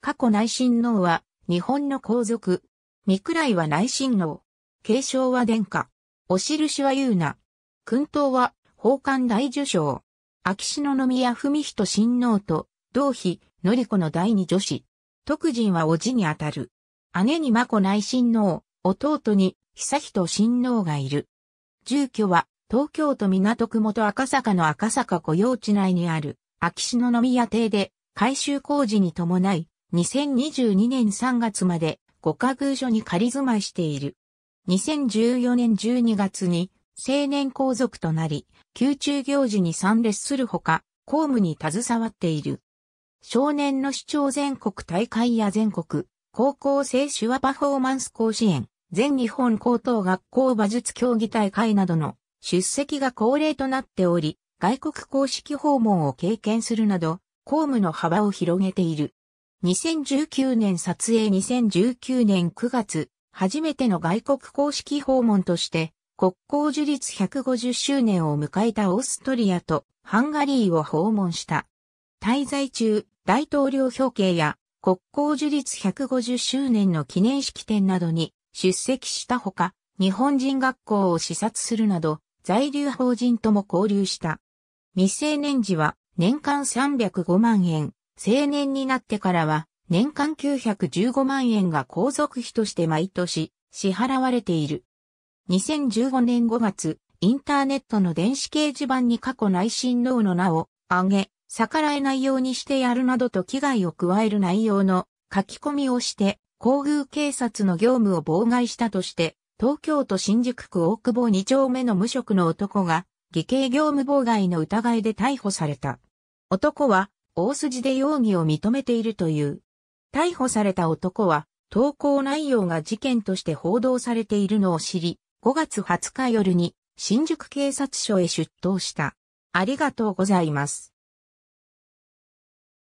過去内親王は、日本の皇族。三位は内親王。継承は殿下。お印は優な。君頭は、宝冠大受賞。秋篠宮文人親王と、同妃、典子の第二女子。徳人は叔父にあたる。姉に眞子内親王、弟に、久人親王がいる。住居は、東京都港区元赤坂の赤坂御用地内にある、秋篠宮邸で、改修工事に伴い、2022年3月まで五家宮所に仮住まいしている。2014年12月に青年皇族となり、宮中行事に参列するほか、公務に携わっている。少年の市長全国大会や全国、高校生手話パフォーマンス甲子園、全日本高等学校馬術競技大会などの出席が恒例となっており、外国公式訪問を経験するなど、公務の幅を広げている。2019年撮影2019年9月、初めての外国公式訪問として、国交樹立150周年を迎えたオーストリアとハンガリーを訪問した。滞在中、大統領表敬や国交樹立150周年の記念式典などに出席したほか、日本人学校を視察するなど、在留法人とも交流した。未成年時は年間305万円、青年になってからは、年間915万円が皇族費として毎年支払われている。2015年5月、インターネットの電子掲示板に過去内親王の名を挙げ、逆らえないようにしてやるなどと危害を加える内容の書き込みをして、皇宮警察の業務を妨害したとして、東京都新宿区大久保2丁目の無職の男が、偽計業務妨害の疑いで逮捕された。男は、大筋で容疑を認めているという。逮捕された男は、投稿内容が事件として報道されているのを知り、5月20日夜に新宿警察署へ出頭した。ありがとうございます。